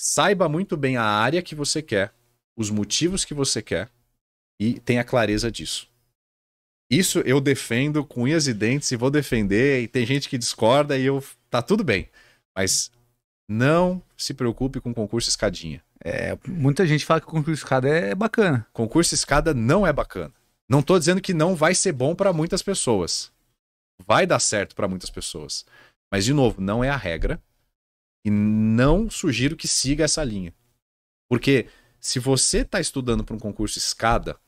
Saiba muito bem a área que você quer, os motivos que você quer e tenha clareza disso. Isso eu defendo com unhas e dentes e vou defender, e tem gente que discorda e eu tá tudo bem. Mas não se preocupe com concurso escadinha. É, muita gente fala que concurso escada é bacana. Concurso escada não é bacana. Não tô dizendo que não vai ser bom para muitas pessoas. Vai dar certo para muitas pessoas. Mas de novo, não é a regra e não sugiro que siga essa linha. Porque se você está estudando para um concurso escada,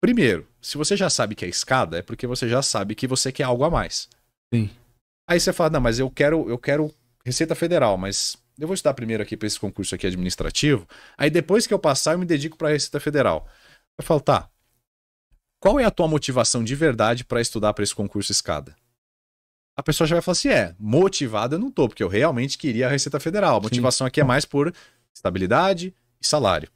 primeiro, se você já sabe que é escada, é porque você já sabe que você quer algo a mais. Sim. Aí você fala, não, mas eu quero, eu quero Receita Federal, mas eu vou estudar primeiro aqui para esse concurso aqui administrativo, aí depois que eu passar eu me dedico para a Receita Federal. Eu falo, tá, qual é a tua motivação de verdade para estudar para esse concurso escada? a pessoa já vai falar assim: é, motivada eu não tô, porque eu realmente queria a Receita Federal. A motivação Sim. aqui é mais por estabilidade e salário.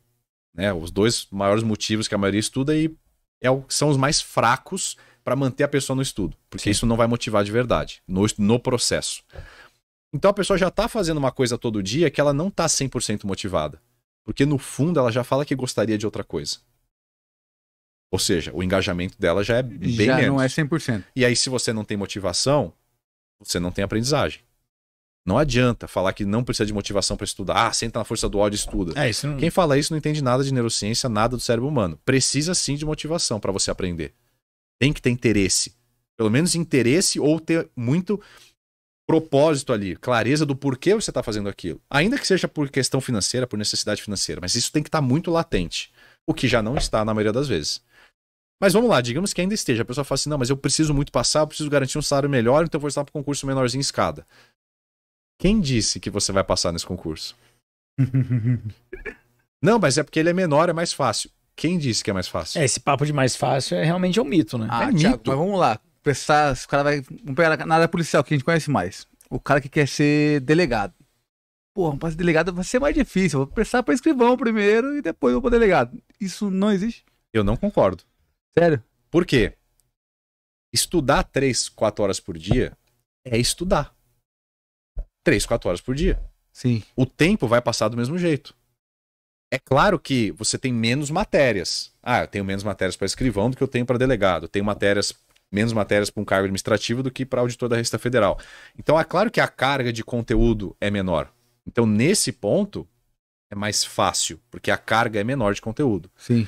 Né? Os dois maiores motivos que a maioria estuda e é o, são os mais fracos para manter a pessoa no estudo, porque Sim. isso não vai motivar de verdade no, no processo. Então a pessoa já está fazendo uma coisa todo dia que ela não tá 100% motivada, porque no fundo ela já fala que gostaria de outra coisa. Ou seja, o engajamento dela já é bem já menos. Já não é 100%. E aí se você não tem motivação, você não tem aprendizagem. Não adianta falar que não precisa de motivação para estudar. Ah, senta na força do ódio e estuda. É, não... Quem fala isso não entende nada de neurociência, nada do cérebro humano. Precisa sim de motivação para você aprender. Tem que ter interesse. Pelo menos interesse ou ter muito propósito ali, clareza do porquê você está fazendo aquilo. Ainda que seja por questão financeira, por necessidade financeira, mas isso tem que estar tá muito latente. O que já não está na maioria das vezes. Mas vamos lá, digamos que ainda esteja. A pessoa fala assim: não, mas eu preciso muito passar, eu preciso garantir um salário melhor, então eu vou estar para um concurso menorzinho escada. Quem disse que você vai passar nesse concurso? não, mas é porque ele é menor, é mais fácil. Quem disse que é mais fácil? É, esse papo de mais fácil é realmente é um mito, né? Ah, é mito. mas vamos lá. Pensar, o cara vai. Vamos pegar na área policial que a gente conhece mais. O cara que quer ser delegado. Porra, para ser delegado vai ser mais difícil. Eu vou prestar para escrivão primeiro e depois eu vou para delegado. Isso não existe? Eu não concordo. Sério? Por quê? Estudar três, quatro horas por dia é estudar. três, quatro horas por dia. Sim. O tempo vai passar do mesmo jeito. É claro que você tem menos matérias. Ah, eu tenho menos matérias para escrivão do que eu tenho para delegado. Eu tenho matérias menos matérias para um cargo administrativo do que para auditor da Receita Federal. Então é claro que a carga de conteúdo é menor. Então nesse ponto é mais fácil, porque a carga é menor de conteúdo. Sim.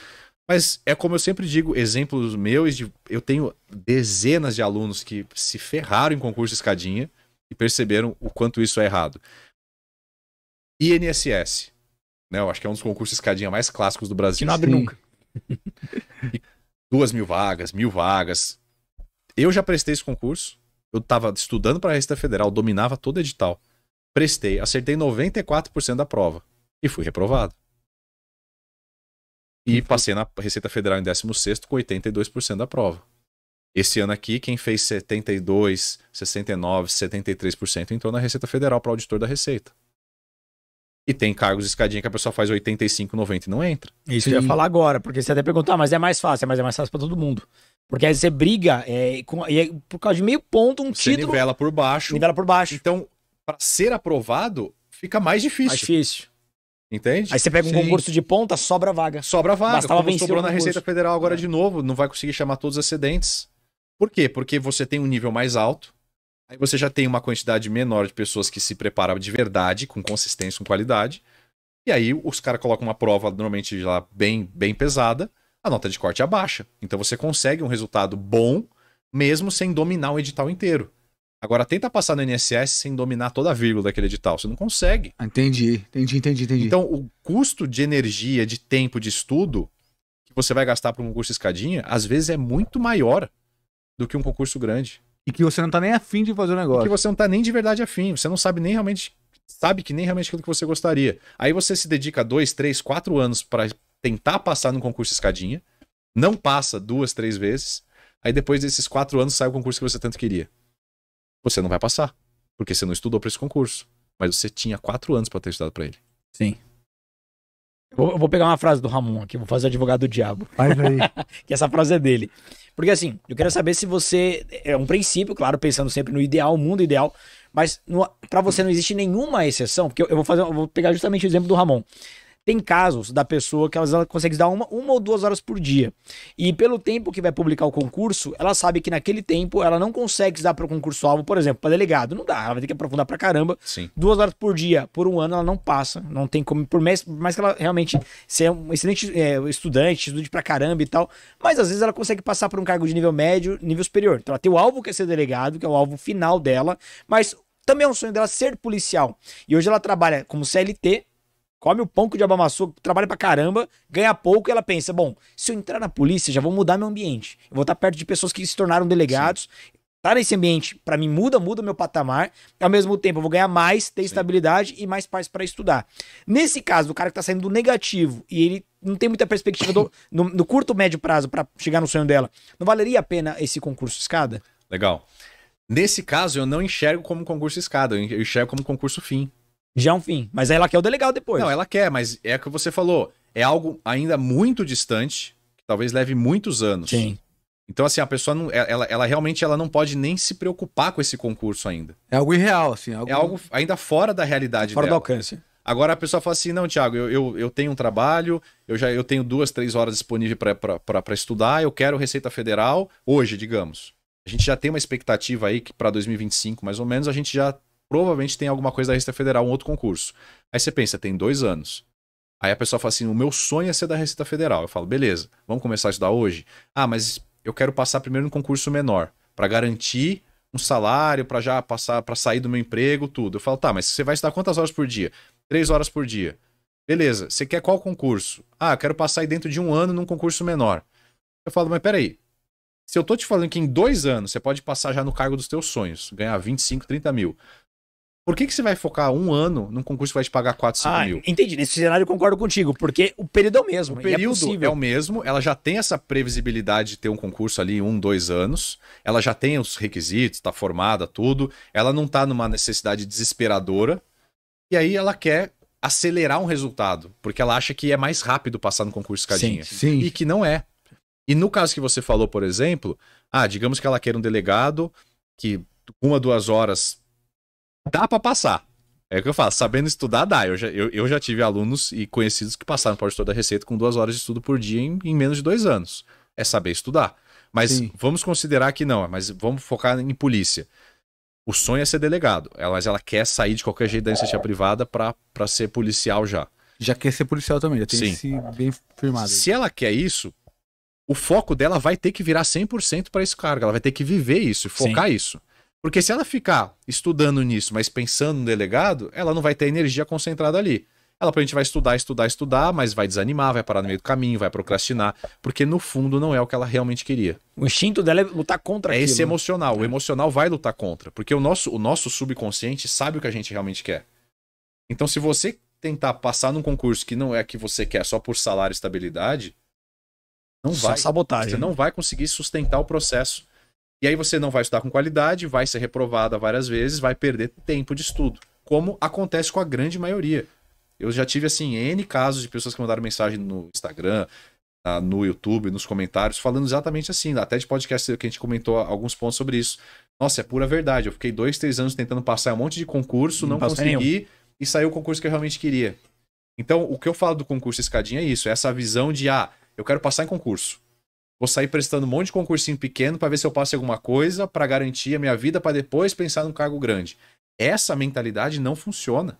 Mas é como eu sempre digo, exemplos meus, de, eu tenho dezenas de alunos que se ferraram em concurso escadinha e perceberam o quanto isso é errado. INSS, né? Eu acho que é um dos concursos escadinha mais clássicos do Brasil. Que não abre Sim. nunca. E duas mil vagas, mil vagas. Eu já prestei esse concurso. Eu estava estudando para a Receita Federal, dominava todo edital. Prestei, acertei 94% da prova e fui reprovado. E passei na Receita Federal em 16 com 82% da prova. Esse ano aqui, quem fez 72, 69, 73% entrou na Receita Federal para auditor da Receita. E tem cargos de escadinha que a pessoa faz 85, 90 e não entra. Isso Sim. eu ia falar agora, porque você até perguntar, ah, mas é mais fácil, é mas é mais fácil para todo mundo. Porque aí você briga, é, com, e é por causa de meio ponto, um você título. Nivela por baixo. Nivela por baixo. Então, para ser aprovado, fica mais difícil. Mais difícil. Entende? Aí você pega um Sim. concurso de ponta, sobra vaga. Sobra vaga. Bastava Como sobrou na Receita Federal agora é. de novo, não vai conseguir chamar todos os excedentes. Por quê? Porque você tem um nível mais alto, aí você já tem uma quantidade menor de pessoas que se preparam de verdade, com consistência, com qualidade. E aí os caras colocam uma prova normalmente já bem, bem pesada, a nota de corte abaixa. É então você consegue um resultado bom, mesmo sem dominar o edital inteiro. Agora tenta passar no INSS sem dominar toda a vírgula daquele edital. Você não consegue. Ah, entendi, entendi, entendi, entendi. Então, o custo de energia, de tempo, de estudo que você vai gastar para um concurso escadinha, às vezes é muito maior do que um concurso grande. E que você não tá nem afim de fazer o negócio. E que você não tá nem de verdade afim. Você não sabe nem realmente. Sabe que nem realmente aquilo que você gostaria. Aí você se dedica dois, três, quatro anos para tentar passar no concurso escadinha. Não passa duas, três vezes. Aí depois desses quatro anos sai o concurso que você tanto queria você não vai passar, porque você não estudou para esse concurso. Mas você tinha quatro anos para ter estudado para ele. Sim. Eu vou pegar uma frase do Ramon aqui, vou fazer advogado do diabo. Faz aí. que essa frase é dele. Porque assim, eu quero saber se você. É um princípio, claro, pensando sempre no ideal, mundo ideal. Mas para você não existe nenhuma exceção, porque eu, eu vou fazer, eu vou pegar justamente o exemplo do Ramon. Tem casos da pessoa que ela consegue dar uma, uma ou duas horas por dia. E pelo tempo que vai publicar o concurso, ela sabe que naquele tempo ela não consegue dar para o concurso-alvo, por exemplo, para delegado. Não dá, ela vai ter que aprofundar para caramba. Sim. Duas horas por dia, por um ano, ela não passa. Não tem como, por mais, por mais que ela realmente seja um excelente é, estudante, estude para caramba e tal. Mas às vezes ela consegue passar por um cargo de nível médio, nível superior. Então ela tem o alvo que é ser delegado, que é o alvo final dela, mas também é um sonho dela ser policial. E hoje ela trabalha como CLT, come o pão que o diabo amassou, trabalha pra caramba, ganha pouco e ela pensa: bom, se eu entrar na polícia, já vou mudar meu ambiente. Eu vou estar perto de pessoas que se tornaram delegados. Sim. Tá nesse ambiente, para mim, muda, muda o meu patamar. Ao mesmo tempo, eu vou ganhar mais, ter Sim. estabilidade e mais paz para estudar. Nesse caso, o cara que tá saindo do negativo e ele não tem muita perspectiva do, no, no, curto, médio prazo para chegar no sonho dela, não valeria a pena esse concurso escada? Legal. Nesse caso, eu não enxergo como concurso escada, eu enxergo como concurso fim já é um fim. Mas ela quer o delegado depois. Não, ela quer, mas é o que você falou. É algo ainda muito distante, que talvez leve muitos anos. Sim. Então, assim, a pessoa não. Ela, ela realmente ela não pode nem se preocupar com esse concurso ainda. É algo irreal, assim. Algo... É algo ainda fora da realidade fora dela. Fora do alcance. Agora a pessoa fala assim: não, Thiago, eu, eu, eu, tenho um trabalho, eu já eu tenho duas, três horas disponíveis para estudar, eu quero Receita Federal hoje, digamos. A gente já tem uma expectativa aí que para 2025, mais ou menos, a gente já provavelmente tem alguma coisa da Receita Federal, um outro concurso. Aí você pensa, tem dois anos. Aí a pessoa fala assim: o meu sonho é ser da Receita Federal. Eu falo, beleza, vamos começar a estudar hoje? Ah, mas eu quero passar primeiro no concurso menor, para garantir um salário, para já passar, para sair do meu emprego, tudo. Eu falo, tá, mas você vai estudar quantas horas por dia? Três horas por dia. Beleza, você quer qual concurso? Ah, eu quero passar aí dentro de um ano num concurso menor. Eu falo, mas peraí, se eu tô te falando que em dois anos você pode passar já no cargo dos teus sonhos, ganhar 25, 30 mil, por que, que você vai focar um ano num concurso que vai te pagar 4, 5 ah, mil? Entendi. Nesse cenário eu concordo contigo, porque o período é o mesmo. O é período é, é, o mesmo, ela já tem essa previsibilidade de ter um concurso ali em um, dois anos, ela já tem os requisitos, está formada, tudo. Ela não está numa necessidade desesperadora. E aí ela quer acelerar um resultado, porque ela acha que é mais rápido passar no concurso cadinha. Sim, sim. E que não é. E no caso que você falou, por exemplo, ah, digamos que ela queira um delegado que uma, duas horas Dá para passar. É o que eu falo, sabendo estudar, dá. Eu já, eu, eu já tive alunos e conhecidos que passaram por toda a da Receita com duas horas de estudo por dia em, em menos de dois anos. É saber estudar. Mas Sim. vamos considerar que não, mas vamos focar em polícia. O sonho é ser delegado, é, mas ela quer sair de qualquer jeito da iniciativa privada para ser policial já. Já quer ser policial também, já tem Sim. esse bem firmado. Se ela quer isso, o foco dela vai ter que virar 100% para esse cargo, ela vai ter que viver isso, focar Sim. isso. Porque se ela ficar estudando nisso, mas pensando no delegado, ela não vai ter energia concentrada ali. Ela gente vai estudar, estudar, estudar, mas vai desanimar, vai parar no meio do caminho, vai procrastinar, porque no fundo não é o que ela realmente queria. O instinto dela é lutar contra é aquilo. Esse né? emocional, é. o emocional vai lutar contra, porque o nosso, o nosso subconsciente sabe o que a gente realmente quer. Então se você tentar passar num concurso que não é o que você quer só por salário e estabilidade, não vai. sabotagem. Você não vai conseguir sustentar o processo. E aí você não vai estudar com qualidade, vai ser reprovada várias vezes, vai perder tempo de estudo, como acontece com a grande maioria. Eu já tive, assim, N casos de pessoas que mandaram mensagem no Instagram, no YouTube, nos comentários, falando exatamente assim, até de podcast que a gente comentou alguns pontos sobre isso. Nossa, é pura verdade. Eu fiquei dois, três anos tentando passar um monte de concurso, não, não consegui, nenhum. e saiu o concurso que eu realmente queria. Então, o que eu falo do concurso escadinha é isso, é essa visão de, ah, eu quero passar em concurso. Vou sair prestando um monte de concursinho pequeno para ver se eu passo alguma coisa, para garantir a minha vida, para depois pensar num cargo grande. Essa mentalidade não funciona.